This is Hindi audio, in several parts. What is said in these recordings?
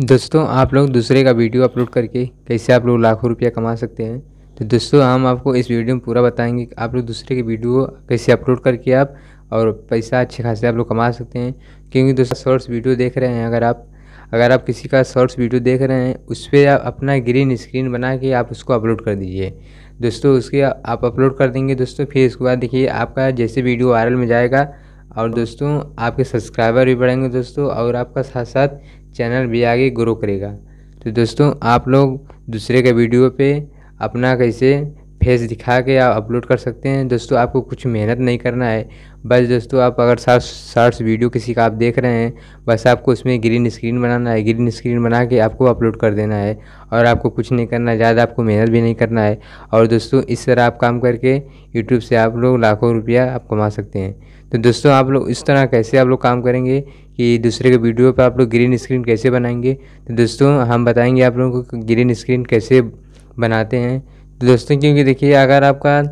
दोस्तों आप लोग दूसरे का वीडियो अपलोड करके कैसे आप लोग लाखों रुपया कमा सकते हैं तो दोस्तों हम आपको इस वीडियो में पूरा बताएंगे कि आप लोग दूसरे के वीडियो कैसे अपलोड करके आप और पैसा अच्छे खासे आप लोग कमा सकते हैं क्योंकि दोस्तों शॉर्ट्स वीडियो देख रहे हैं अगर आप अगर आप किसी का शॉर्ट्स वीडियो देख रहे हैं उस पर आप अपना ग्रीन स्क्रीन बना के आप उसको अपलोड कर दीजिए दोस्तों उसके आप अपलोड कर देंगे दोस्तों फिर उसके बाद देखिए आपका जैसे वीडियो वायरल में जाएगा और दोस्तों आपके सब्सक्राइबर भी बढ़ेंगे दोस्तों और आपका साथ साथ चैनल भी आगे ग्रो करेगा तो दोस्तों आप लोग दूसरे के वीडियो पे अपना कैसे फेस दिखा के आप अपलोड कर सकते हैं दोस्तों आपको कुछ मेहनत नहीं करना है बस दोस्तों आप अगर शार्ट शार्ट्स वीडियो किसी का आप देख रहे हैं बस आपको उसमें ग्रीन स्क्रीन बनाना है ग्रीन स्क्रीन बना के आपको अपलोड कर देना है और आपको कुछ नहीं करना है ज़्यादा आपको मेहनत भी नहीं करना है और दोस्तों इस तरह आप काम करके यूट्यूब से आप लोग लाखों रुपया आप कमा सकते हैं तो दोस्तों आप लोग इस तरह कैसे आप लोग काम करेंगे कि दूसरे के वीडियो पे आप लोग ग्रीन स्क्रीन कैसे बनाएंगे तो दोस्तों हम बताएंगे आप लोगों को ग्रीन स्क्रीन कैसे बनाते हैं तो दोस्तों क्योंकि देखिए अगर आपका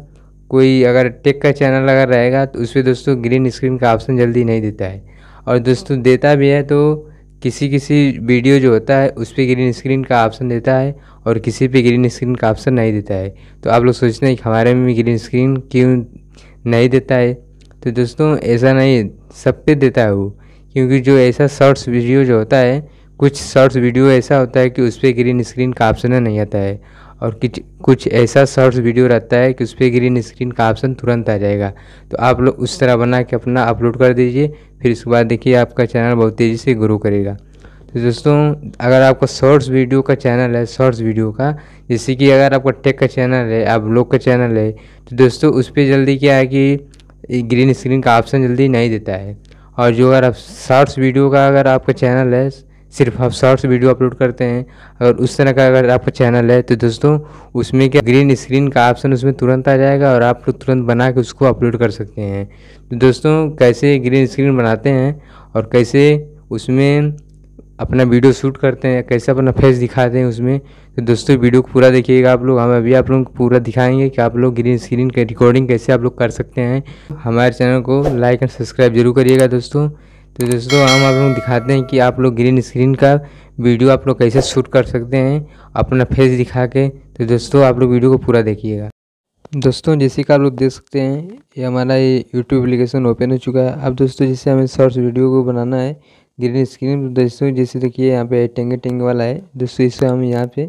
कोई अगर टेक का चैनल अगर रहेगा तो उस पर दोस्तों ग्रीन स्क्रीन का ऑप्शन जल्दी नहीं देता है और दोस्तों देता भी है तो किसी किसी वीडियो जो होता है उस पर ग्रीन स्क्रीन का ऑप्शन देता है और किसी पे ग्रीन स्क्रीन का ऑप्शन नहीं देता है तो आप लोग सोचते हैं कि हमारे में भी ग्रीन स्क्रीन क्यों नहीं देता है तो दोस्तों ऐसा नहीं सब पे देता है वो क्योंकि जो ऐसा शॉर्ट्स वीडियो जो होता है कुछ शॉर्ट्स वीडियो ऐसा होता है कि उस पर ग्रीन स्क्रीन का ऑप्शन नहीं आता है और कुछ कुछ ऐसा शॉर्ट्स वीडियो रहता है कि उस पर ग्रीन स्क्रीन का ऑप्शन तुरंत आ जाएगा तो आप लोग उस तरह बना के अपना अपलोड कर दीजिए फिर उसके बाद देखिए आपका चैनल बहुत तेज़ी से ग्रो करेगा तो दोस्तों अगर आपका शॉर्ट्स वीडियो का चैनल है शॉर्ट्स वीडियो का जैसे कि अगर आपका टेक का चैनल है आप लोग का चैनल है तो दोस्तों उस पर जल्दी क्या है कि ग्रीन स्क्रीन का ऑप्शन जल्दी नहीं देता है और जो अगर आप शॉर्ट्स वीडियो का अगर आपका चैनल है सिर्फ आप शॉर्ट्स वीडियो अपलोड करते हैं अगर उस तरह का अगर आपका चैनल है तो दोस्तों उसमें क्या ग्रीन स्क्रीन का ऑप्शन उसमें तुरंत आ जाएगा और आप लोग तुरंत बना के उसको अपलोड कर सकते हैं तो दोस्तों कैसे ग्रीन स्क्रीन बनाते हैं और कैसे उसमें अपना वीडियो शूट करते हैं कैसे अपना फेस दिखाते हैं उसमें तो दोस्तों वीडियो को पूरा देखिएगा आप लोग हम अभी आप लोग पूरा दिखाएंगे कि आप लोग ग्रीन स्क्रीन के रिकॉर्डिंग कैसे आप लोग कर सकते हैं हमारे चैनल को लाइक एंड सब्सक्राइब जरूर करिएगा दोस्तों तो दोस्तों हम आप लोग दिखाते हैं कि आप लोग ग्रीन स्क्रीन का वीडियो आप लोग कैसे शूट कर सकते हैं अपना फेस दिखा के तो दोस्तों आप लोग वीडियो को पूरा देखिएगा दोस्तों जैसे कि आप लोग देख सकते हैं ये हमारा ये यूट्यूब एप्लीकेशन ओपन हो चुका है अब दोस्तों जैसे हमें शॉर्ट्स वीडियो को बनाना है ग्रीन स्क्रीन दोस्तों जैसे देखिए यहाँ पे टेंगे टेंगे वाला है दोस्तों इसे हम यहाँ पे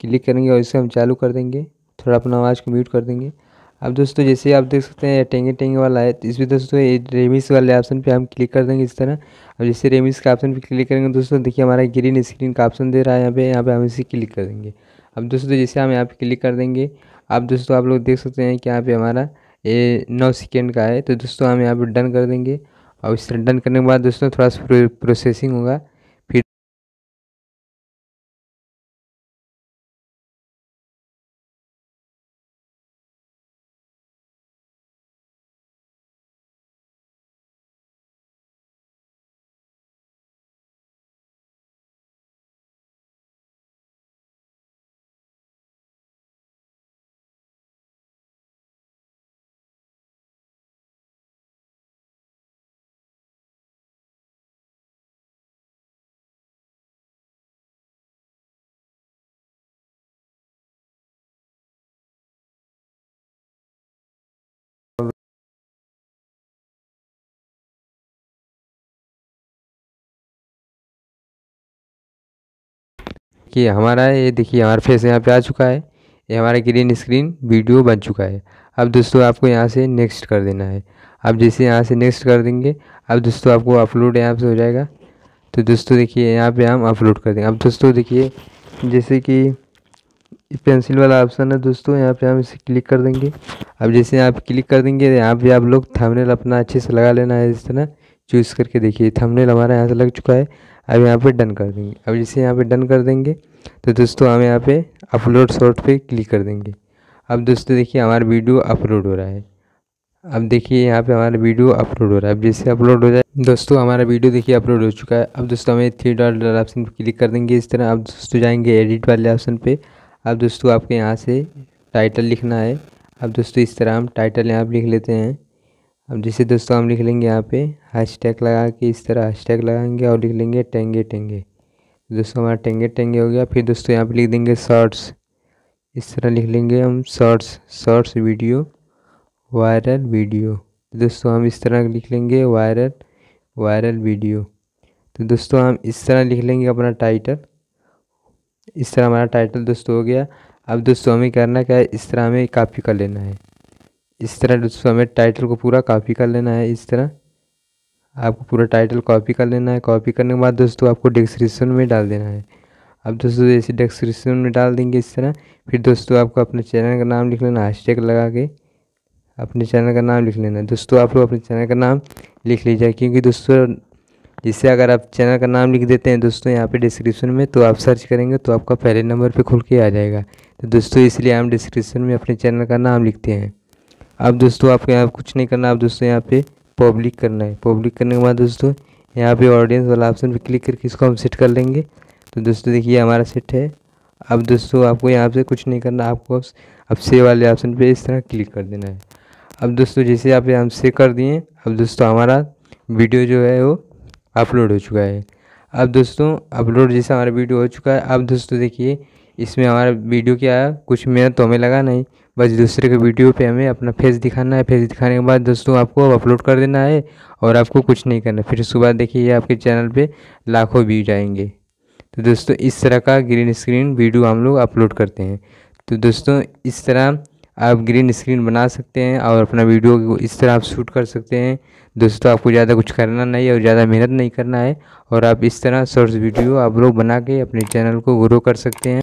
क्लिक करेंगे और इसे हम चालू कर देंगे थोड़ा अपना आवाज़ को म्यूट कर देंगे अब दोस्तों जैसे आप देख सकते हैं टेंगे टेंगे वाला है तो इसमें दोस्तों रेमिस वाले ऑप्शन पर हम क्लिक कर देंगे इस तरह अब जैसे रेमिस का ऑप्शन पर क्लिक करेंगे दोस्तों देखिए हमारा ग्रीन स्क्रीन का ऑप्शन दे रहा है यहाँ पे यहाँ पे हम इसे क्लिक कर देंगे अब दोस्तों जैसे हम यहाँ पे क्लिक कर देंगे अब दोस्तों आप लोग देख सकते हैं कि यहाँ पे हमारा ये नौ सेकेंड का है तो दोस्तों हम यहाँ पर डन कर देंगे और इसे रिटर्न करने के बाद दोस्तों थोड़ा सा प्रोसेसिंग होगा कि हमारा ये देखिए हमारा फेस यहाँ पे आ चुका है ये हमारा ग्रीन स्क्रीन वीडियो बन चुका है अब दोस्तों आपको यहाँ से नेक्स्ट कर देना है अब जैसे यहाँ से नेक्स्ट कर देंगे अब दोस्तों आपको अपलोड यहाँ से हो जाएगा तो दोस्तों देखिए यहाँ पे हम अपलोड कर देंगे अब दोस्तों देखिए जैसे कि पेंसिल वाला ऑप्शन है दोस्तों यहाँ पे हम इसे क्लिक कर देंगे अब जैसे आप क्लिक कर देंगे तो यहाँ पे आप लोग थंबनेल अपना अच्छे से लगा लेना है इस तरह चूज़ करके देखिए थंबनेल हमारा यहाँ से लग चुका है अब यहाँ पे डन कर देंगे अब जैसे यहाँ पे डन कर देंगे तो दोस्तों हम यहाँ पे अपलोड शॉर्ट पे क्लिक कर देंगे अब दोस्तों देखिए हमारा वीडियो अपलोड हो रहा है अब देखिए यहाँ पे हमारा वीडियो अपलोड हो रहा है अब जैसे अपलोड हो जाए दोस्तों हमारा वीडियो देखिए अपलोड हो चुका है अब दोस्तों हमें थ्री डॉल ऑप्शन पर क्लिक कर देंगे इस तरह अब दोस्तों जाएंगे एडिट वाले ऑप्शन पे अब दोस्तों आपके यहाँ से टाइटल लिखना है अब दोस्तों इस तरह हम टाइटल यहाँ पर लिख लेते हैं अब जैसे दोस्तों हम लिख लेंगे यहाँ पे हैश टैग लगा के इस तरह हैश टैग लगाएंगे और लिख लेंगे टेंगे टेंगे दोस्तों हमारा टेंगे टेंगे हो गया फिर दोस्तों यहाँ पे लिख देंगे शॉर्ट्स इस तरह लिख लेंगे हम shorts shorts video viral video दोस्तों हम इस तरह लिख लेंगे वायरल वायरल वीडियो तो दोस्तों हम इस तरह लिख लेंगे अपना टाइटल इस तरह हमारा टाइटल दोस्तों हो गया अब दोस्तों हमें करना क्या है इस तरह हमें कापी कर लेना है इस तरह दोस्तों हमें टाइटल को पूरा कॉपी कर लेना है इस तरह आपको पूरा टाइटल कॉपी कर लेना है कॉपी करने के बाद दोस्तों आपको डिस्क्रिप्शन में डाल देना है अब दोस्तों जैसे डिस्क्रिप्शन में डाल देंगे इस तरह फिर दोस्तों आपको अपने चैनल का नाम लिख लेना हैशटैग लगा के अपने चैनल का नाम लिख लेना दोस्तों आप लोग अपने चैनल का नाम लिख लीजिए क्योंकि दोस्तों जिससे अगर आप चैनल का नाम लिख देते हैं दोस्तों यहाँ पे डिस्क्रिप्शन में तो आप सर्च करेंगे तो आपका पहले नंबर पे खुल के आ जाएगा तो दोस्तों इसलिए हम डिस्क्रिप्शन में अपने चैनल का नाम लिखते हैं अब दोस्तों आपको यहाँ कुछ नहीं करना आप दोस्तों यहाँ पे पब्लिक करना है पब्लिक करने के बाद दोस्तों यहाँ पे ऑडियंस वाला ऑप्शन पर क्लिक करके इसको हम सेट कर लेंगे तो दोस्तों देखिए हमारा सेट है अब दोस्तों आपको यहाँ से कुछ नहीं करना आपको अब से वाले ऑप्शन पे इस तरह क्लिक कर देना है अब दोस्तों जैसे आप हम से कर दिए अब दोस्तों हमारा वीडियो जो है वो अपलोड हो चुका है अब दोस्तों अपलोड जैसे हमारा वीडियो हो चुका है अब दोस्तों देखिए इसमें हमारा वीडियो क्या है कुछ मेहनत तो हमें लगा नहीं बस दूसरे के वीडियो पे हमें अपना फेस दिखाना है फेस दिखाने के बाद दोस्तों आपको अपलोड कर देना है और आपको कुछ नहीं करना फिर सुबह देखिए आपके चैनल पे लाखों व्यूज आएंगे तो दोस्तों इस तरह का ग्रीन स्क्रीन वीडियो हम लोग अपलोड करते हैं तो दोस्तों इस तरह आप ग्रीन स्क्रीन बना सकते हैं और अपना वीडियो को इस तरह आप शूट कर सकते हैं दोस्तों आपको ज़्यादा कुछ करना नहीं है और ज़्यादा मेहनत नहीं करना है और आप इस तरह शॉर्ट्स वीडियो आप लोग बना के अपने चैनल को ग्रो कर सकते हैं